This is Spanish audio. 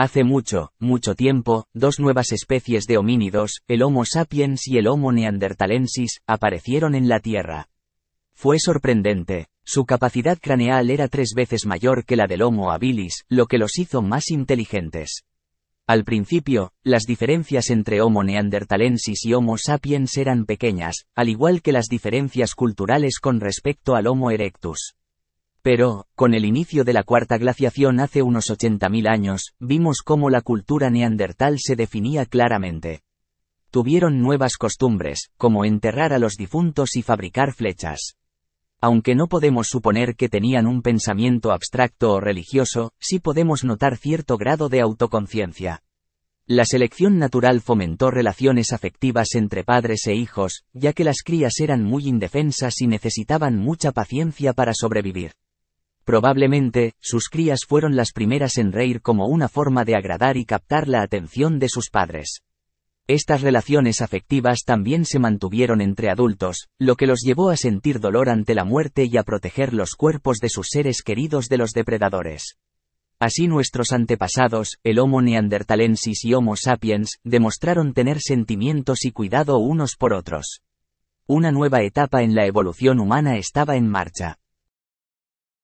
Hace mucho, mucho tiempo, dos nuevas especies de homínidos, el Homo sapiens y el Homo neandertalensis, aparecieron en la Tierra. Fue sorprendente, su capacidad craneal era tres veces mayor que la del Homo habilis, lo que los hizo más inteligentes. Al principio, las diferencias entre Homo neandertalensis y Homo sapiens eran pequeñas, al igual que las diferencias culturales con respecto al Homo erectus. Pero, con el inicio de la cuarta glaciación hace unos 80.000 años, vimos cómo la cultura neandertal se definía claramente. Tuvieron nuevas costumbres, como enterrar a los difuntos y fabricar flechas. Aunque no podemos suponer que tenían un pensamiento abstracto o religioso, sí podemos notar cierto grado de autoconciencia. La selección natural fomentó relaciones afectivas entre padres e hijos, ya que las crías eran muy indefensas y necesitaban mucha paciencia para sobrevivir. Probablemente, sus crías fueron las primeras en reír como una forma de agradar y captar la atención de sus padres. Estas relaciones afectivas también se mantuvieron entre adultos, lo que los llevó a sentir dolor ante la muerte y a proteger los cuerpos de sus seres queridos de los depredadores. Así nuestros antepasados, el Homo neanderthalensis y Homo sapiens, demostraron tener sentimientos y cuidado unos por otros. Una nueva etapa en la evolución humana estaba en marcha.